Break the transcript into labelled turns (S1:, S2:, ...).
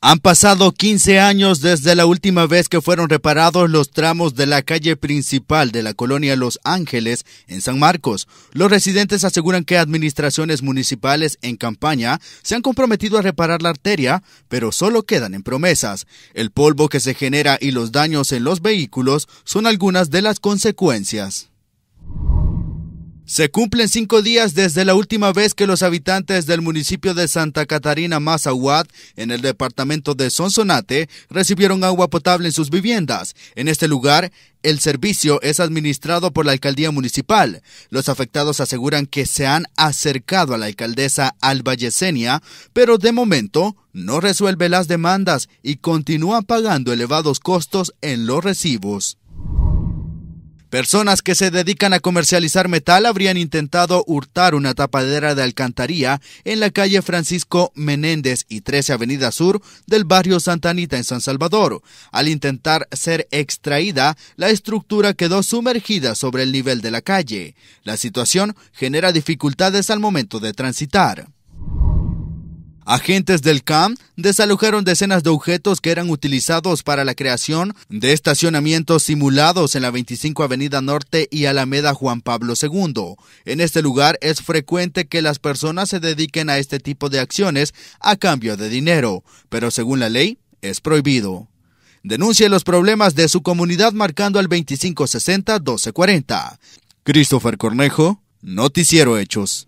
S1: Han pasado 15 años desde la última vez que fueron reparados los tramos de la calle principal de la colonia Los Ángeles en San Marcos. Los residentes aseguran que administraciones municipales en campaña se han comprometido a reparar la arteria, pero solo quedan en promesas. El polvo que se genera y los daños en los vehículos son algunas de las consecuencias. Se cumplen cinco días desde la última vez que los habitantes del municipio de Santa Catarina Mazahuat, en el departamento de Sonsonate, recibieron agua potable en sus viviendas. En este lugar, el servicio es administrado por la alcaldía municipal. Los afectados aseguran que se han acercado a la alcaldesa Alba Yesenia, pero de momento no resuelve las demandas y continúa pagando elevados costos en los recibos. Personas que se dedican a comercializar metal habrían intentado hurtar una tapadera de alcantarilla en la calle Francisco Menéndez y 13 Avenida Sur del barrio Santa Anita en San Salvador. Al intentar ser extraída, la estructura quedó sumergida sobre el nivel de la calle. La situación genera dificultades al momento de transitar. Agentes del CAM desalojaron decenas de objetos que eran utilizados para la creación de estacionamientos simulados en la 25 Avenida Norte y Alameda Juan Pablo II. En este lugar es frecuente que las personas se dediquen a este tipo de acciones a cambio de dinero, pero según la ley es prohibido. Denuncie los problemas de su comunidad marcando al 2560-1240. Christopher Cornejo, Noticiero Hechos.